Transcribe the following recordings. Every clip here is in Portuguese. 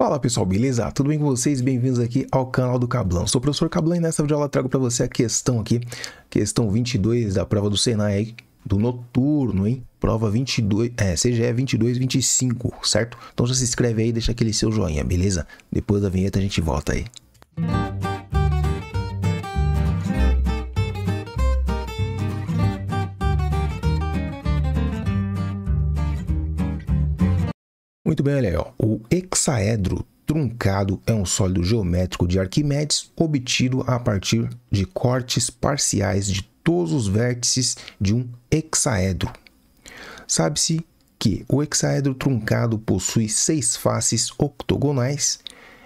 Fala pessoal, beleza? Tudo bem com vocês? Bem-vindos aqui ao canal do Cablan. Sou o professor Cablan e nessa videoaula trago para você a questão aqui, questão 22 da prova do Senai, do noturno, hein? Prova 22, é, CGE 25, certo? Então já se inscreve aí, deixa aquele seu joinha, beleza? Depois da vinheta a gente volta aí. Muito bem, olha aí, ó. o hexaedro truncado é um sólido geométrico de Arquimedes obtido a partir de cortes parciais de todos os vértices de um hexaedro. Sabe-se que o hexaedro truncado possui seis faces octogonais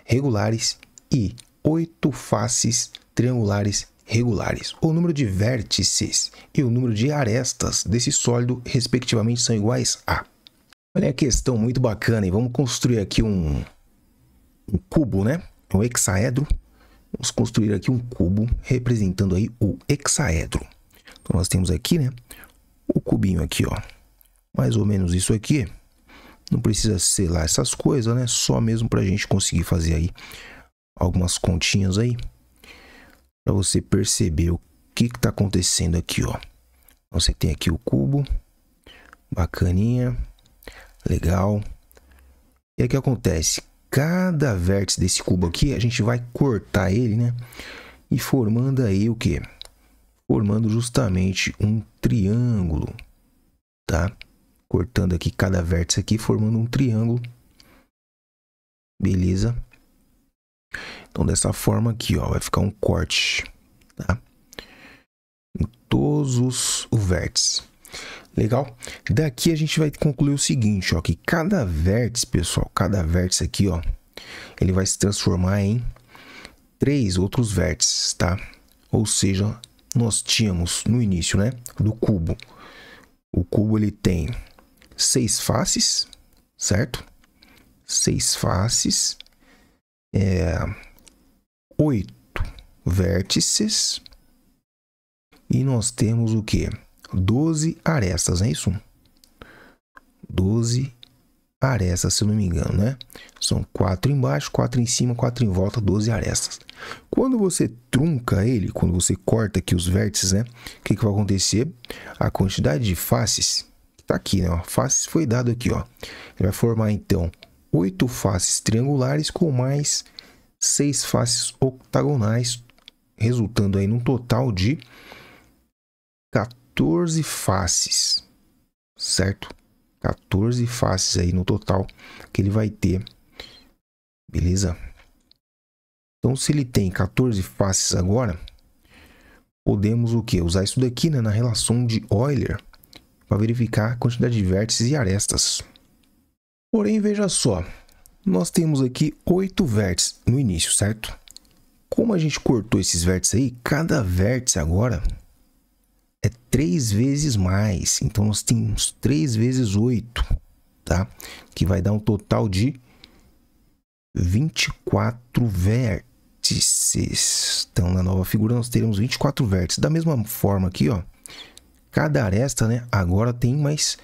regulares e oito faces triangulares regulares. O número de vértices e o número de arestas desse sólido, respectivamente, são iguais a Olha a questão muito bacana e vamos construir aqui um, um cubo, né? Um é hexaedro. Vamos construir aqui um cubo representando aí o hexaedro. Então nós temos aqui, né? O cubinho aqui, ó. Mais ou menos isso aqui. Não precisa ser lá essas coisas, né? Só mesmo para a gente conseguir fazer aí algumas continhas aí. Para você perceber o que está acontecendo aqui, ó. Então, você tem aqui o cubo. Bacaninha. Legal. E aí o que acontece? Cada vértice desse cubo aqui, a gente vai cortar ele, né? E formando aí o que? Formando justamente um triângulo, tá? Cortando aqui cada vértice aqui, formando um triângulo. Beleza? Então, dessa forma aqui, ó, vai ficar um corte, tá? Em todos os vértices. Legal? Daqui a gente vai concluir o seguinte, ó, que cada vértice, pessoal, cada vértice aqui, ó, ele vai se transformar em três outros vértices, tá? Ou seja, nós tínhamos no início, né, do cubo. O cubo ele tem seis faces, certo? Seis faces, é, oito vértices e nós temos o que? 12 arestas, é isso? 12 arestas, se eu não me engano, né? São quatro embaixo, quatro em cima, quatro em volta, 12 arestas. Quando você trunca ele, quando você corta aqui os vértices, né? O que, que vai acontecer? A quantidade de faces está aqui, né? Ó, faces foi dado aqui, ó. Ele vai formar então oito faces triangulares com mais seis faces octagonais, resultando aí num total de 14 faces, certo? 14 faces aí no total que ele vai ter, beleza? Então, se ele tem 14 faces agora, podemos o que? Usar isso daqui né, na relação de Euler para verificar a quantidade de vértices e arestas. Porém, veja só, nós temos aqui 8 vértices no início, certo? Como a gente cortou esses vértices aí, cada vértice agora é três vezes mais. Então nós temos três vezes oito, tá? Que vai dar um total de 24 vértices. Então na nova figura nós teremos 24 vértices. Da mesma forma aqui, ó. Cada aresta, né? Agora tem mais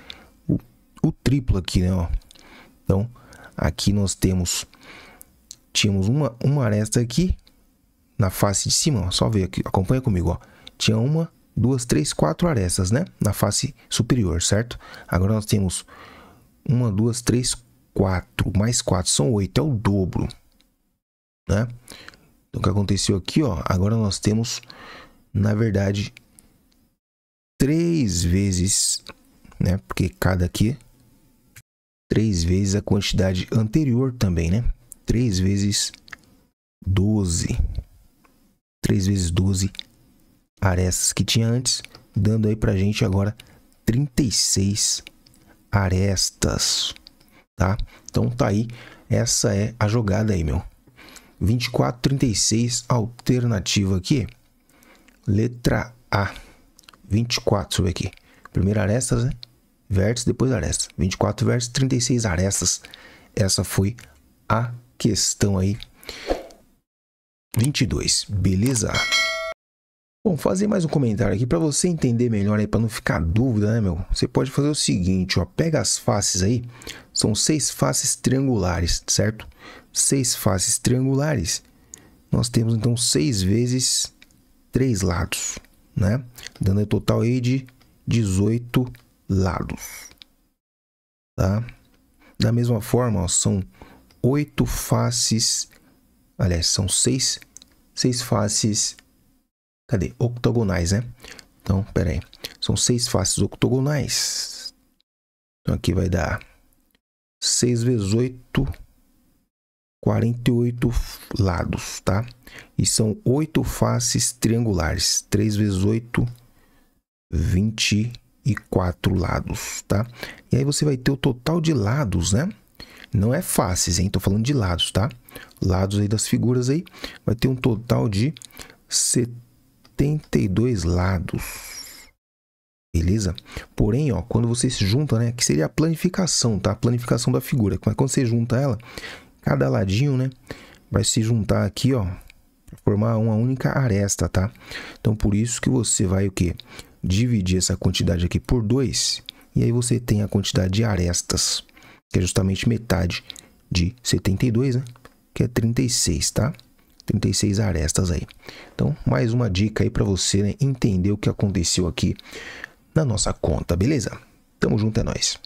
o, o triplo aqui, né? Ó. Então aqui nós temos tínhamos uma uma aresta aqui na face de cima. Ó, só ver aqui, acompanha comigo, ó. Tinha uma duas, três, quatro arestas, né? Na face superior, certo? Agora nós temos uma, duas, três, quatro, mais quatro, são oito, é o dobro, né? Então, o que aconteceu aqui, ó, agora nós temos, na verdade, três vezes, né? Porque cada aqui, três vezes a quantidade anterior também, né? Três vezes 12. 3 vezes 12 arestas que tinha antes, dando aí pra gente agora 36 arestas, tá? Então tá aí, essa é a jogada aí, meu. 24, 36, alternativa aqui, letra A, 24, sobre aqui. Primeiro arestas, né? Vértice, depois arestas. 24 vértices, 36 arestas. Essa foi a questão aí. 22, beleza? Bom, fazer mais um comentário aqui para você entender melhor aí, para não ficar dúvida, né, meu? Você pode fazer o seguinte, ó, pega as faces aí, são seis faces triangulares, certo? Seis faces triangulares. Nós temos então seis vezes três lados, né? Dando um total aí de 18 lados, tá? Da mesma forma, ó, são oito faces, aliás, são seis, seis faces triangulares Cadê? Octogonais, né? Então, pera aí. São seis faces octogonais. Então, aqui vai dar 6 vezes 8, 48 lados, tá? E são oito faces triangulares. 3 vezes 8, 24 lados, tá? E aí você vai ter o total de lados, né? Não é faces, hein? Tô falando de lados, tá? Lados aí das figuras aí. Vai ter um total de 70. 72 lados. Beleza? Porém, ó, quando você se junta, né, que seria a planificação, tá? A planificação da figura. Mas quando você junta ela, cada ladinho, né, vai se juntar aqui, ó, formar uma única aresta, tá? Então, por isso que você vai o quê? Dividir essa quantidade aqui por 2 e aí você tem a quantidade de arestas, que é justamente metade de 72, né? Que é 36, tá? 36 arestas aí. Então, mais uma dica aí para você né, entender o que aconteceu aqui na nossa conta, beleza? Tamo junto, é nóis!